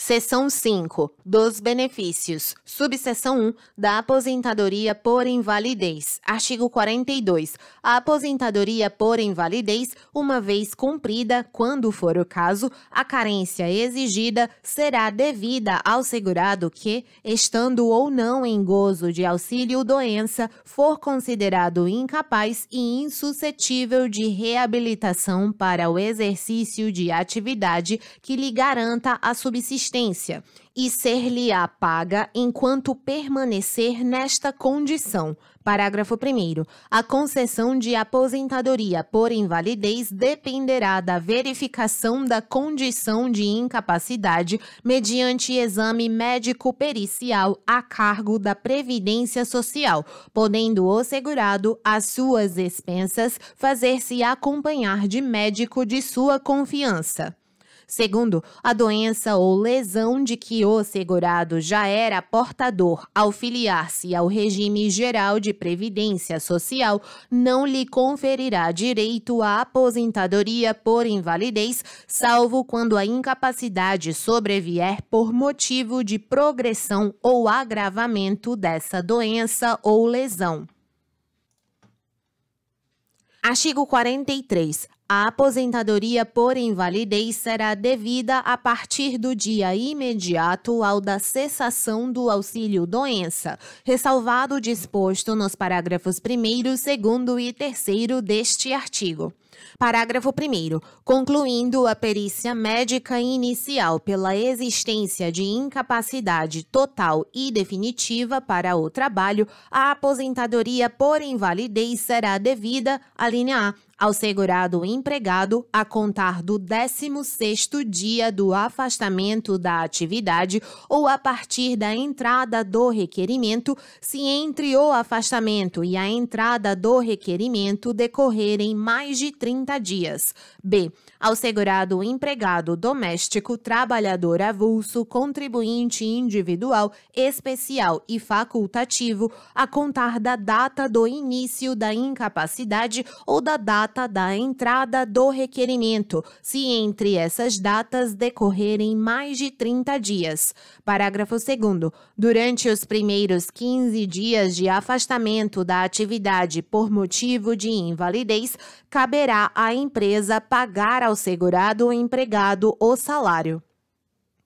Seção 5. Dos benefícios. Subseção 1. Da aposentadoria por invalidez. Artigo 42. A aposentadoria por invalidez, uma vez cumprida, quando for o caso, a carência exigida será devida ao segurado que, estando ou não em gozo de auxílio doença, for considerado incapaz e insuscetível de reabilitação para o exercício de atividade que lhe garanta a subsistência existência e ser-lhe-á paga enquanto permanecer nesta condição. Parágrafo 1. A concessão de aposentadoria por invalidez dependerá da verificação da condição de incapacidade mediante exame médico pericial a cargo da Previdência Social, podendo o segurado, às suas expensas, fazer-se acompanhar de médico de sua confiança. Segundo, a doença ou lesão de que o segurado já era portador ao filiar-se ao regime geral de previdência social não lhe conferirá direito à aposentadoria por invalidez, salvo quando a incapacidade sobrevier por motivo de progressão ou agravamento dessa doença ou lesão. Artigo 43. A aposentadoria por invalidez será devida a partir do dia imediato ao da cessação do auxílio doença, ressalvado o disposto nos parágrafos 1, 2 e 3 deste artigo. Parágrafo 1. Concluindo a perícia médica inicial pela existência de incapacidade total e definitiva para o trabalho, a aposentadoria por invalidez será devida, a linha A, ao segurado empregado a contar do 16º dia do afastamento da atividade ou a partir da entrada do requerimento, se entre o afastamento e a entrada do requerimento decorrerem mais de 30 dias. B. Ao segurado empregado doméstico, trabalhador avulso, contribuinte individual, especial e facultativo, a contar da data do início da incapacidade ou da data da entrada do requerimento, se entre essas datas decorrerem mais de 30 dias. Parágrafo 2. Durante os primeiros 15 dias de afastamento da atividade por motivo de invalidez, caberá deverá a empresa pagar ao segurado ou empregado o salário.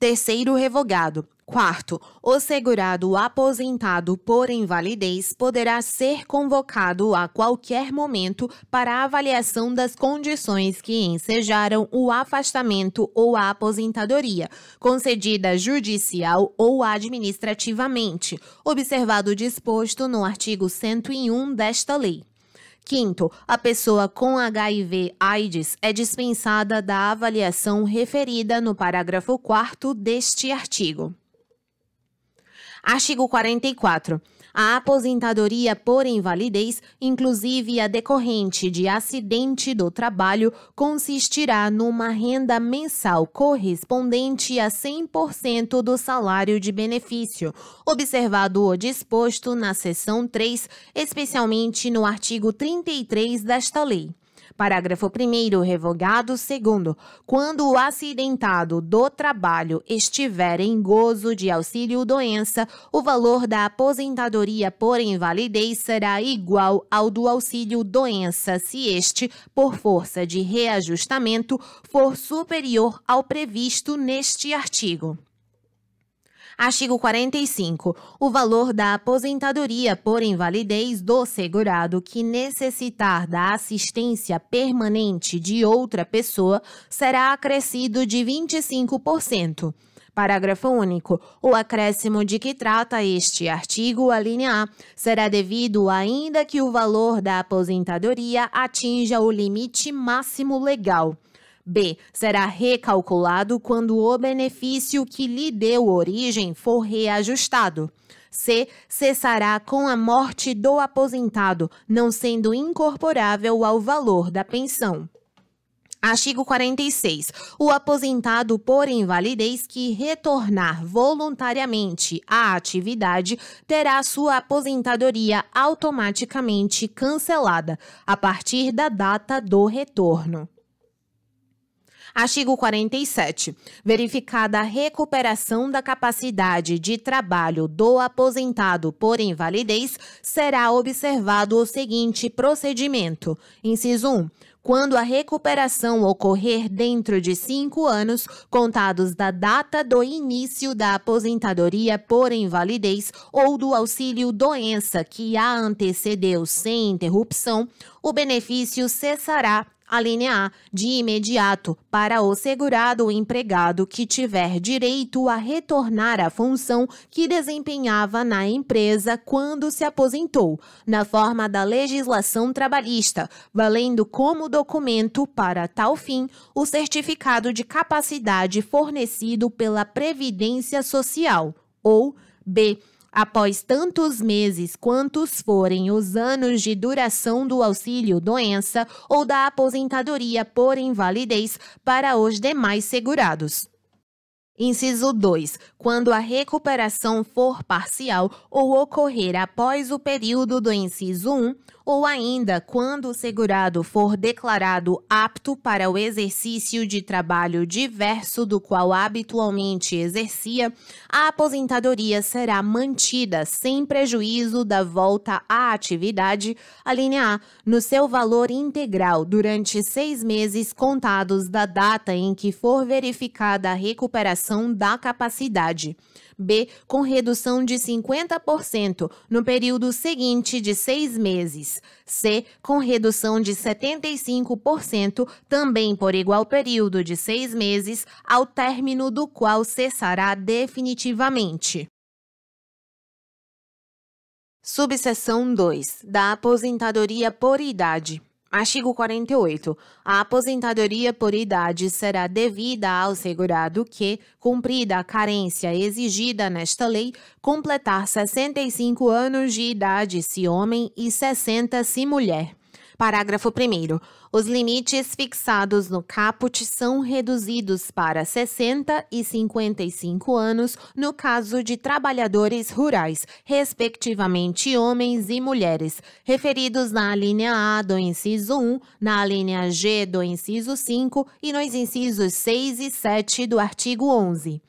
Terceiro revogado. Quarto, o segurado aposentado por invalidez poderá ser convocado a qualquer momento para avaliação das condições que ensejaram o afastamento ou a aposentadoria, concedida judicial ou administrativamente, observado o disposto no artigo 101 desta lei. Quinto, a pessoa com HIV/AIDS é dispensada da avaliação referida no parágrafo 4 deste artigo. Artigo 44 a aposentadoria por invalidez, inclusive a decorrente de acidente do trabalho, consistirá numa renda mensal correspondente a 100% do salário de benefício, observado o disposto na seção 3, especialmente no artigo 33 desta lei. Parágrafo 1. Revogado. 2. Quando o acidentado do trabalho estiver em gozo de auxílio-doença, o valor da aposentadoria por invalidez será igual ao do auxílio-doença se este, por força de reajustamento, for superior ao previsto neste artigo. Artigo 45. O valor da aposentadoria por invalidez do segurado que necessitar da assistência permanente de outra pessoa será acrescido de 25%. Parágrafo único. O acréscimo de que trata este artigo, a linha A, será devido ainda que o valor da aposentadoria atinja o limite máximo legal. B. Será recalculado quando o benefício que lhe deu origem for reajustado. C. Cessará com a morte do aposentado, não sendo incorporável ao valor da pensão. Artigo 46. O aposentado por invalidez que retornar voluntariamente à atividade terá sua aposentadoria automaticamente cancelada a partir da data do retorno. Artigo 47. Verificada a recuperação da capacidade de trabalho do aposentado por invalidez, será observado o seguinte procedimento: inciso 1 quando a recuperação ocorrer dentro de cinco anos, contados da data do início da aposentadoria por invalidez ou do auxílio doença que a antecedeu sem interrupção, o benefício cessará a linha A, de imediato, para o segurado ou empregado que tiver direito a retornar à função que desempenhava na empresa quando se aposentou, na forma da legislação trabalhista, valendo como documento para tal fim o certificado de capacidade fornecido pela Previdência Social, ou B após tantos meses quantos forem os anos de duração do auxílio-doença ou da aposentadoria por invalidez para os demais segurados. Inciso 2. Quando a recuperação for parcial ou ocorrer após o período do inciso 1, ou ainda quando o segurado for declarado apto para o exercício de trabalho diverso do qual habitualmente exercia, a aposentadoria será mantida sem prejuízo da volta à atividade, a linha A, no seu valor integral durante seis meses contados da data em que for verificada a recuperação limitação da capacidade. B. Com redução de 50% no período seguinte de seis meses. C. Com redução de 75% também por igual período de seis meses, ao término do qual cessará definitivamente. Subseção 2. Da aposentadoria por idade. Artigo 48. A aposentadoria por idade será devida ao segurado que, cumprida a carência exigida nesta lei, completar 65 anos de idade se homem e 60 se mulher. Parágrafo 1. Os limites fixados no caput são reduzidos para 60 e 55 anos no caso de trabalhadores rurais, respectivamente homens e mulheres, referidos na linha A do inciso 1, na linha G do inciso 5 e nos incisos 6 e 7 do artigo 11.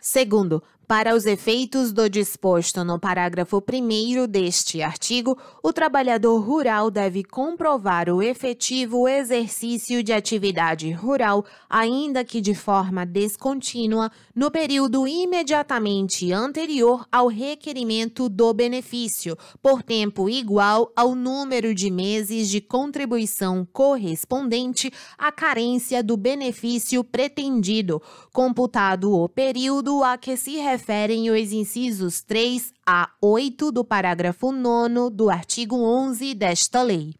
Segundo, para os efeitos do disposto no parágrafo 1 deste artigo, o trabalhador rural deve comprovar o efetivo exercício de atividade rural, ainda que de forma descontínua, no período imediatamente anterior ao requerimento do benefício, por tempo igual ao número de meses de contribuição correspondente à carência do benefício pretendido, computado o período a que se refere referem os incisos 3 a 8 do parágrafo 9 do artigo 11 desta lei.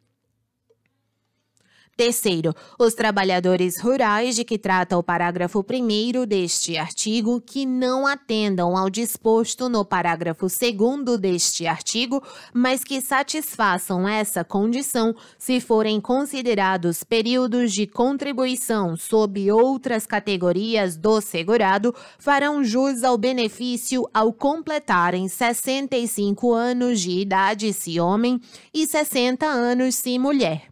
Terceiro, os trabalhadores rurais de que trata o parágrafo 1 deste artigo que não atendam ao disposto no parágrafo 2 deste artigo, mas que satisfaçam essa condição se forem considerados períodos de contribuição sob outras categorias do segurado, farão jus ao benefício ao completarem 65 anos de idade se homem e 60 anos se mulher.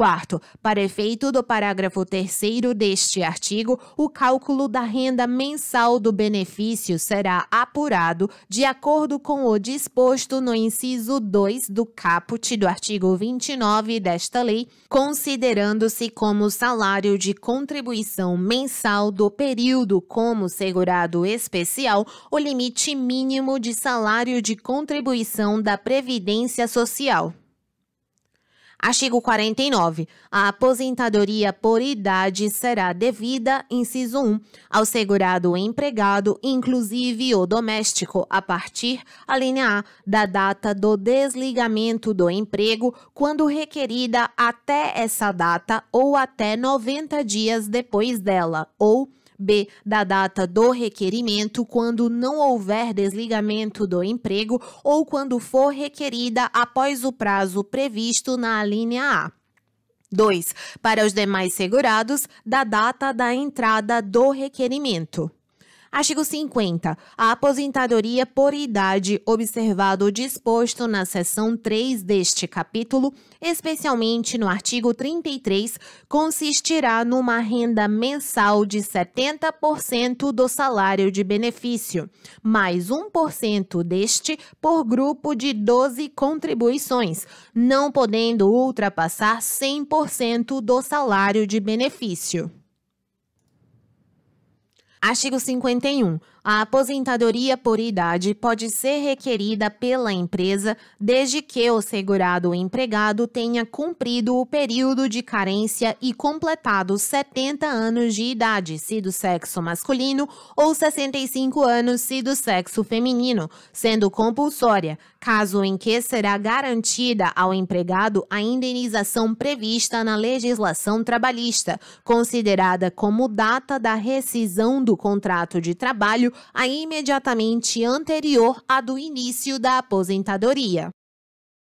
4. Para efeito do parágrafo 3 deste artigo, o cálculo da renda mensal do benefício será apurado de acordo com o disposto no inciso 2 do caput do artigo 29 desta lei, considerando-se como salário de contribuição mensal do período como segurado especial o limite mínimo de salário de contribuição da Previdência Social. Artigo 49. A aposentadoria por idade será devida, inciso 1, ao segurado empregado, inclusive o doméstico, a partir, a linha A, da data do desligamento do emprego, quando requerida até essa data ou até 90 dias depois dela, ou B. Da data do requerimento, quando não houver desligamento do emprego ou quando for requerida após o prazo previsto na linha A. 2. Para os demais segurados, da data da entrada do requerimento. Artigo 50. A aposentadoria por idade observado o disposto na seção 3 deste capítulo, especialmente no artigo 33, consistirá numa renda mensal de 70% do salário de benefício, mais 1% deste por grupo de 12 contribuições, não podendo ultrapassar 100% do salário de benefício. Artigo 51. A aposentadoria por idade pode ser requerida pela empresa desde que o segurado empregado tenha cumprido o período de carência e completado 70 anos de idade, se do sexo masculino, ou 65 anos, se do sexo feminino, sendo compulsória, caso em que será garantida ao empregado a indenização prevista na legislação trabalhista, considerada como data da rescisão do contrato de trabalho a imediatamente anterior à do início da aposentadoria.